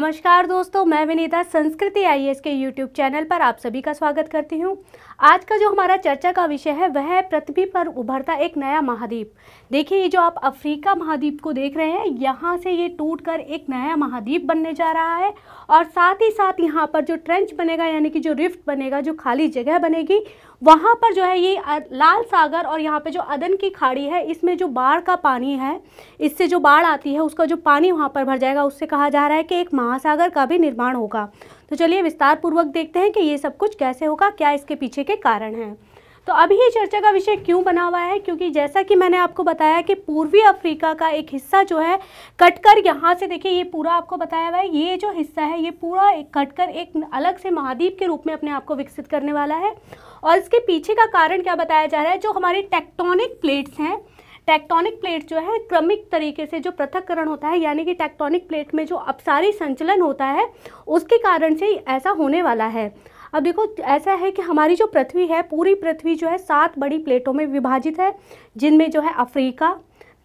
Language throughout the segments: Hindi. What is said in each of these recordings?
नमस्कार दोस्तों मैं विनीता संस्कृति आई के यूट्यूब चैनल पर आप सभी का स्वागत करती हूँ आज का जो हमारा चर्चा का विषय है वह है पृथ्वी पर उभरता एक नया महाद्वीप देखिए ये जो आप अफ्रीका महाद्वीप को देख रहे हैं यहाँ से ये टूट कर एक नया महाद्वीप बनने जा रहा है और साथ ही साथ यहाँ पर जो ट्रेंच बनेगा यानी कि जो रिफ्ट बनेगा जो खाली जगह बनेगी वहाँ पर जो है ये लाल सागर और यहाँ पर जो अदन की खाड़ी है इसमें जो बाढ़ का पानी है इससे जो बाढ़ आती है उसका जो पानी वहाँ पर भर जाएगा उससे कहा जा रहा है कि एक महासागर का भी निर्माण होगा तो चलिए विस्तार पूर्वक देखते हैं कि ये सब कुछ कैसे होगा क्या इसके पीछे के कारण हैं तो अभी ये चर्चा का विषय क्यों बना हुआ है क्योंकि जैसा कि मैंने आपको बताया कि पूर्वी अफ्रीका का एक हिस्सा जो है कटकर यहाँ से देखिए ये पूरा आपको बताया हुआ है ये जो हिस्सा है ये पूरा कटकर एक अलग से महाद्वीप के रूप में अपने आप को विकसित करने वाला है और इसके पीछे का कारण क्या बताया जा रहा है जो हमारे टेक्टोनिक प्लेट्स हैं टेक्टोनिक प्लेट जो है क्रमिक तरीके से जो पृथककरण होता है यानी कि टेक्टोनिक प्लेट में जो अपसारी संचलन होता है उसके कारण से ऐसा होने वाला है अब देखो ऐसा है कि हमारी जो पृथ्वी है पूरी पृथ्वी जो है सात बड़ी प्लेटों में विभाजित है जिनमें जो है Africa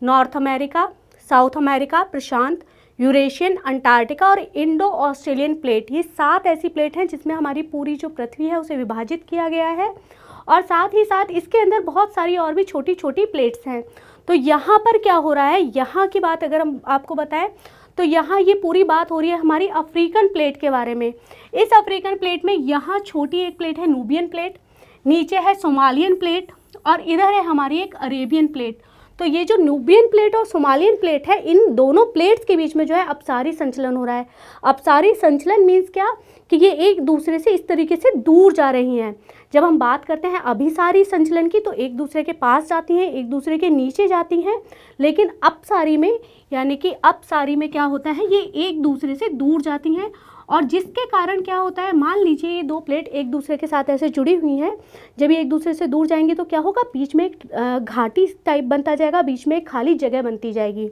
North America South America प्रशांत यूरेशियन अंटार्कटिका और इंडो ऑस्ट्रेलियन प्लेट ये सात ऐसी प्लेट हैं जिसमें हमारी पूरी जो पृथ्वी है उसे विभाजित किया गया है और साथ ही साथ इसके अंदर बहुत सारी और भी छोटी छोटी प्लेट्स हैं तो यहाँ पर क्या हो रहा है यहाँ की बात अगर हम आपको बताएं तो यहाँ ये पूरी बात हो रही है हमारी अफ्रीकन प्लेट के बारे में इस अफ्रीकन प्लेट में यहाँ छोटी एक प्लेट है नूबियन प्लेट नीचे है सोमालियन प्लेट और इधर है हमारी एक अरेबियन प्लेट तो ये जो न्यूबियन प्लेट और सोमालियन प्लेट है इन दोनों प्लेट्स के बीच में जो है अपसारी संचलन हो रहा है अपसारी संचलन मीन्स क्या कि ये एक दूसरे से इस तरीके से दूर जा रही हैं जब हम बात करते हैं अभिसारी संचलन की तो एक दूसरे के पास जाती हैं एक दूसरे के नीचे जाती हैं लेकिन अपसारी में यानी कि अपसारी में क्या होता है ये एक दूसरे से दूर जाती हैं और जिसके कारण क्या होता है मान लीजिए ये दो प्लेट एक दूसरे के साथ ऐसे जुड़ी हुई हैं जब ये एक दूसरे से दूर जाएंगी तो क्या होगा बीच में एक घाटी टाइप बनता जाएगा बीच में एक खाली जगह बनती जाएगी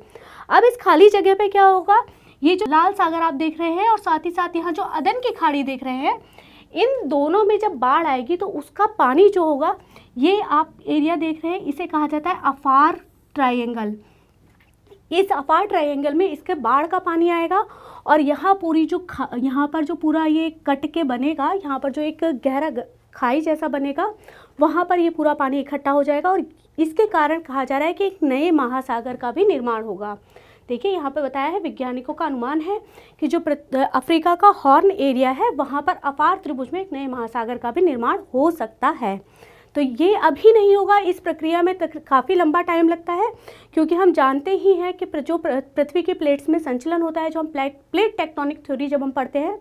अब इस खाली जगह पे क्या होगा ये जो लाल सागर आप देख रहे हैं और साथ ही साथ यहाँ जो अदन की खाड़ी देख रहे हैं इन दोनों में जब बाढ़ आएगी तो उसका पानी जो होगा ये आप एरिया देख रहे हैं इसे कहा जाता है अफार ट्राइंगल इस अपार ट्राइंगल में इसके बाढ़ का पानी आएगा और यहाँ पूरी जो यहाँ पर जो पूरा ये कट के बनेगा यहाँ पर जो एक गहरा खाई जैसा बनेगा वहाँ पर ये पूरा पानी इकट्ठा हो जाएगा और इसके कारण कहा जा रहा है कि एक नए महासागर का भी निर्माण होगा देखिए यहाँ पर बताया है वैज्ञानिकों का अनुमान है कि जो अफ्रीका का हॉर्न एरिया है वहाँ पर अपार त्रिभुज में एक नए महासागर का भी निर्माण हो सकता है तो ये अभी नहीं होगा इस प्रक्रिया में काफ़ी लंबा टाइम लगता है क्योंकि हम जानते ही हैं कि जो पृथ्वी के प्लेट्स में संचलन होता है जो हम प्लेट प्लेट टेक्टोनिक थ्योरी जब हम पढ़ते हैं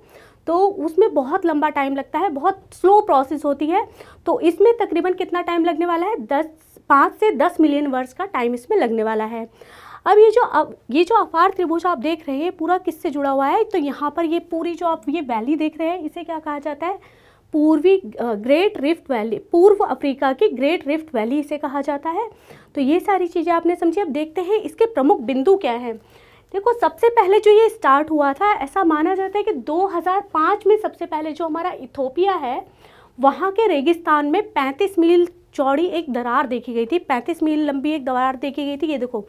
तो उसमें बहुत लंबा टाइम लगता है बहुत स्लो प्रोसेस होती है तो इसमें तकरीबन कितना टाइम लगने वाला है दस पाँच से दस मिलियन वर्ष का टाइम इसमें लगने वाला है अब ये जो अब ये जो अपार त्रिभुज आप देख रहे हैं पूरा किससे जुड़ा हुआ है तो यहाँ पर ये पूरी जो आप ये वैली देख रहे हैं इसे क्या कहा जाता है पूर्वी ग्रेट रिफ्ट वैली पूर्व अफ्रीका की ग्रेट रिफ्ट वैली इसे कहा जाता है तो ये सारी चीज़ें आपने समझी अब देखते हैं इसके प्रमुख बिंदु क्या हैं देखो सबसे पहले जो ये स्टार्ट हुआ था ऐसा माना जाता है कि 2005 में सबसे पहले जो हमारा इथोपिया है वहाँ के रेगिस्तान में 35 मील चौड़ी एक दरार देखी गई थी 35 मील लंबी एक दरार देखी गई थी ये देखो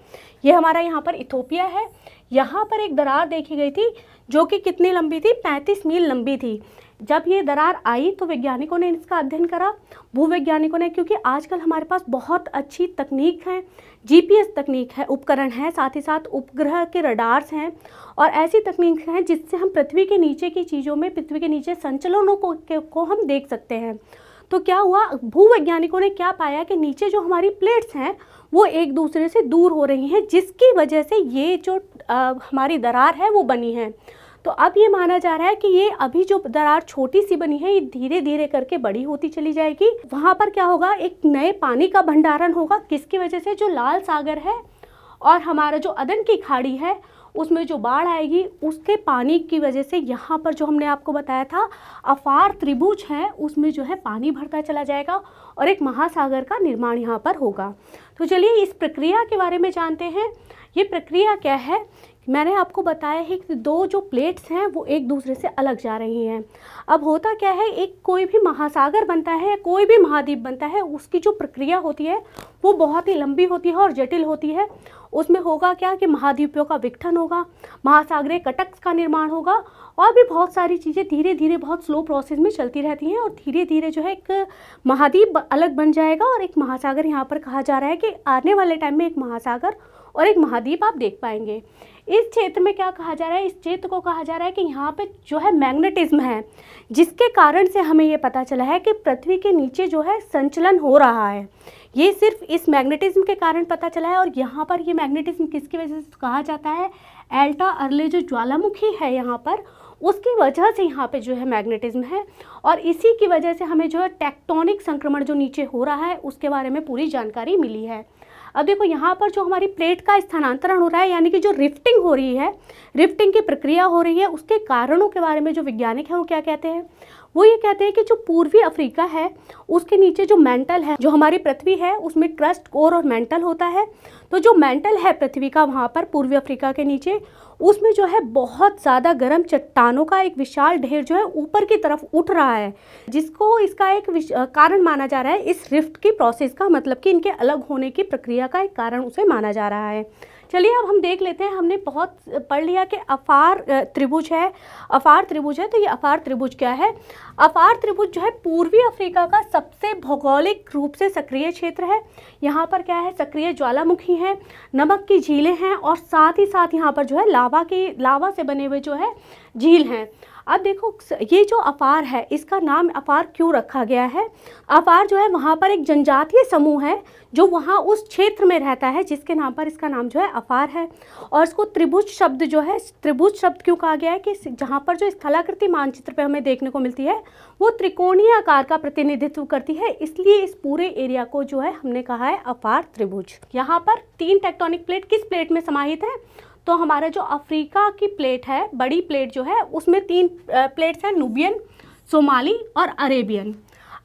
ये हमारा यहाँ पर इथोपिया है यहाँ पर एक दरार देखी गई थी जो कि कितनी लंबी थी 35 मील लंबी थी जब ये दरार आई तो वैज्ञानिकों ने इसका अध्ययन करा भूवैज्ञानिकों ने क्योंकि आजकल हमारे पास बहुत अच्छी तकनीक है जीपीएस तकनीक है उपकरण है साथ ही साथ उपग्रह के रडार्स हैं और ऐसी तकनीक हैं जिससे हम पृथ्वी के नीचे की चीज़ों में पृथ्वी के नीचे संचलनों को, को हम देख सकते हैं तो क्या हुआ भूवैज्ञानिकों ने क्या पाया कि नीचे जो हमारी प्लेट्स हैं वो एक दूसरे से दूर हो रही हैं जिसकी वजह से ये जो आ, हमारी दरार है वो बनी है तो अब ये माना जा रहा है कि ये अभी जो दरार छोटी सी बनी है ये धीरे धीरे करके बड़ी होती चली जाएगी वहाँ पर क्या होगा एक नए पानी का भंडारण होगा किसकी वजह से जो लाल सागर है और हमारा जो अदन की खाड़ी है उसमें जो बाढ़ आएगी उसके पानी की वजह से यहाँ पर जो हमने आपको बताया था अफार त्रिभुज है उसमें जो है पानी भरता चला जाएगा और एक महासागर का निर्माण यहाँ पर होगा तो चलिए इस प्रक्रिया के बारे में जानते हैं ये प्रक्रिया क्या है मैंने आपको बताया है कि दो जो प्लेट्स हैं वो एक दूसरे से अलग जा रही हैं अब होता क्या है एक कोई भी महासागर बनता है कोई भी महाद्वीप बनता है उसकी जो प्रक्रिया होती है वो बहुत ही लंबी होती है और जटिल होती है उसमें होगा क्या कि महाद्वीपों का विघटन होगा महासागर कटक का निर्माण होगा और भी बहुत सारी चीज़ें धीरे धीरे बहुत स्लो प्रोसेस में चलती रहती हैं और धीरे धीरे जो है एक महाद्वीप अलग बन जाएगा और एक महासागर यहाँ पर कहा जा रहा है कि आने वाले टाइम में एक महासागर और एक महाद्वीप आप देख पाएंगे इस क्षेत्र में क्या कहा जा रहा है इस क्षेत्र को कहा जा रहा है कि यहाँ पे जो है मैग्नेटिज्म है जिसके कारण से हमें ये पता चला है कि पृथ्वी के नीचे जो है संचलन हो रहा है ये सिर्फ इस मैग्नेटिज्म के कारण पता चला है और यहाँ पर ये मैग्नेटिज्म किसकी वजह से कहा जाता है एल्टा अर्ले जो ज्वालामुखी है यहाँ पर उसकी वजह से यहाँ पे जो है मैग्नेटिज्म है और इसी की वजह से हमें जो है टेक्टोनिक संक्रमण जो नीचे हो रहा है उसके बारे में पूरी जानकारी मिली है अब देखो यहाँ पर जो हमारी प्लेट का स्थानांतरण हो रहा है यानी कि जो रिफ्टिंग हो रही है रिफ्टिंग की प्रक्रिया हो रही है उसके कारणों के बारे में जो वैज्ञानिक हैं वो क्या कहते हैं वो ये कहते हैं कि जो पूर्वी अफ्रीका है उसके नीचे जो मेंटल है जो हमारी पृथ्वी है उसमें क्रस्ट कोर और मेंटल होता है तो जो मेंटल है पृथ्वी का वहाँ पर पूर्वी अफ्रीका के नीचे उसमें जो है बहुत ज़्यादा गर्म चट्टानों का एक विशाल ढेर जो है ऊपर की तरफ उठ रहा है जिसको इसका एक कारण माना जा रहा है इस रिफ्ट की प्रोसेस का मतलब कि इनके अलग होने की प्रक्रिया का एक कारण उसे माना जा रहा है चलिए अब हम देख लेते हैं हमने बहुत पढ़ लिया कि अफार त्रिभुज है अफार त्रिभुज है तो ये अफार त्रिभुज क्या है अफार त्रिभुज जो है पूर्वी अफ्रीका का सबसे भौगोलिक रूप से सक्रिय क्षेत्र है यहाँ पर क्या है सक्रिय ज्वालामुखी हैं नमक की झीलें हैं और साथ ही साथ यहाँ पर जो है लावा की लावा से बने हुए जो है झील हैं अब देखो ये जो अपार है इसका नाम अपार क्यों रखा गया है अपार जो है वहाँ पर एक जनजातीय समूह है जो वहाँ उस क्षेत्र में रहता है जिसके नाम पर इसका नाम जो है अपार है और इसको त्रिभुज शब्द जो है त्रिभुज शब्द क्यों कहा गया है कि जहाँ पर जो स्थलाकृति मानचित्र पर हमें देखने को मिलती है वो त्रिकोणीय आकार का प्रतिनिधित्व करती है इसलिए इस पूरे एरिया को जो है हमने कहा है अपार त्रिभुज यहाँ पर तीन टेक्टोनिक प्लेट किस प्लेट में समाहित है तो हमारा जो अफ्रीका की प्लेट है बड़ी प्लेट जो है उसमें तीन प्लेट्स हैं नूबियन सोमाली और अरेबियन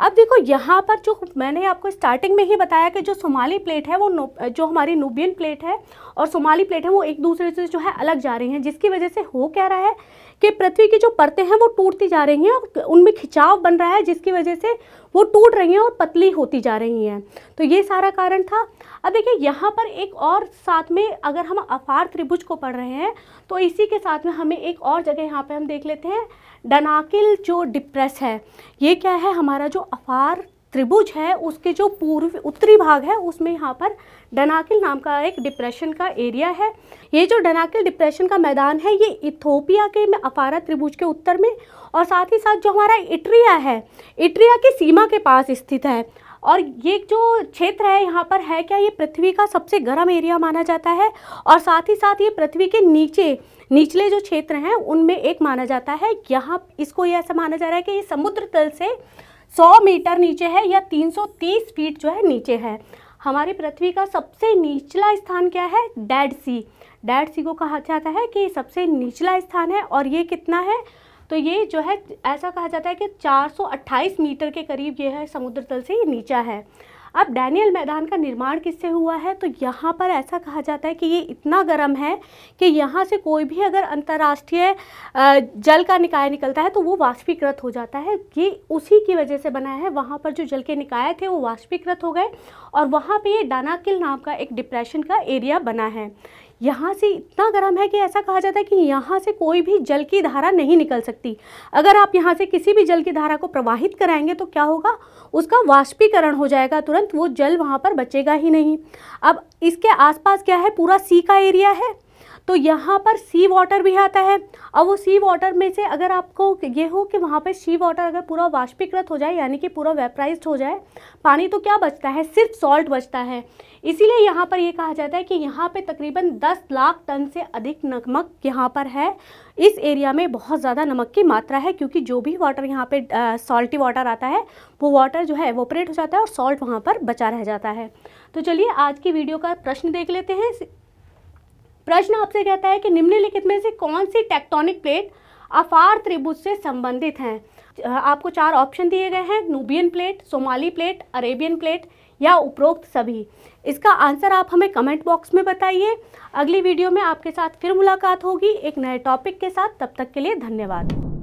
अब देखो यहाँ पर जो मैंने आपको स्टार्टिंग में ही बताया कि जो सोमाली प्लेट है वो जो हमारी नूबियन प्लेट है और सोमाली प्लेट है वो एक दूसरे से जो है अलग जा रही हैं जिसकी वजह से हो क्या रहा है कि पृथ्वी की जो परतें हैं वो टूटती जा रही हैं और उनमें खिंचाव बन रहा है जिसकी वजह से वो टूट रही हैं और पतली होती जा रही हैं तो ये सारा कारण था अब देखिए यहाँ पर एक और साथ में अगर हम अफार त्रिभुज को पढ़ रहे हैं तो इसी के साथ में हमें एक और जगह यहाँ पर हम देख लेते हैं डनाकिल जो डिप्रेस है ये क्या है हमारा जो अफार त्रिभुज है उसके जो पूर्व उत्तरी भाग है उसमें यहाँ पर डनाकिल नाम का एक डिप्रेशन का एरिया है ये जो डनाकिल डिप्रेशन का मैदान है ये इथोपिया के में त्रिभुज के उत्तर में और साथ ही साथ जो हमारा इटरिया है इटरिया की सीमा के पास स्थित है और ये जो क्षेत्र है यहाँ पर है क्या ये पृथ्वी का सबसे गर्म एरिया माना जाता है और साथ ही साथ ये पृथ्वी के नीचे निचले जो क्षेत्र हैं उनमें एक माना जाता है यहाँ इसको ये ऐसा माना जा रहा है कि ये समुद्र तल से 100 मीटर नीचे है या 330 फीट जो है नीचे है हमारी पृथ्वी का सबसे निचला स्थान क्या है डेड सी डेड सी को कहा जाता है कि सबसे निचला स्थान है और ये कितना है तो ये जो है ऐसा कहा जाता है कि 428 मीटर के करीब ये है समुद्र तल से ये नीचा है अब डैनियल मैदान का निर्माण किससे हुआ है तो यहाँ पर ऐसा कहा जाता है कि ये इतना गर्म है कि यहाँ से कोई भी अगर अंतर्राष्ट्रीय जल का निकाय निकलता है तो वो वाष्पीकृत हो जाता है ये उसी की वजह से बना है वहाँ पर जो जल के निकाय थे वो वाष्पीकृत हो गए और वहाँ पर ये डानाकिल नाम का एक डिप्रेशन का एरिया बना है यहाँ से इतना गर्म है कि ऐसा कहा जाता है कि यहाँ से कोई भी जल की धारा नहीं निकल सकती अगर आप यहाँ से किसी भी जल की धारा को प्रवाहित कराएंगे तो क्या होगा उसका वाष्पीकरण हो जाएगा तुरंत वो जल वहाँ पर बचेगा ही नहीं अब इसके आसपास क्या है पूरा सी का एरिया है तो यहाँ पर सी वाटर भी आता है अब वो सी वाटर में से अगर आपको ये हो कि वहाँ पर सी वाटर अगर पूरा वाष्पीकृत हो जाए यानी कि पूरा वेपराइज हो जाए पानी तो क्या बचता है सिर्फ सॉल्ट बचता है इसीलिए यहाँ पर ये कहा जाता है कि यहाँ पे तकरीबन 10 लाख टन से अधिक नमक यहाँ पर है इस एरिया में बहुत ज़्यादा नमक की मात्रा है क्योंकि जो भी वाटर यहाँ पर सॉल्टी वाटर आता है वो वाटर जो है एवोपरेट हो जाता है और सॉल्ट वहाँ पर बचा रह जाता है तो चलिए आज की वीडियो का प्रश्न देख लेते हैं प्रश्न आपसे कहता है कि निम्नलिखित में से कौन सी टेक्टोनिक प्लेट अफार त्रिभुज से संबंधित हैं आपको चार ऑप्शन दिए गए हैं Nubian plate Somali plate Arabian plate या उपरोक्त सभी इसका आंसर आप हमें कमेंट बॉक्स में बताइए अगली वीडियो में आपके साथ फिर मुलाकात होगी एक नए टॉपिक के साथ तब तक के लिए धन्यवाद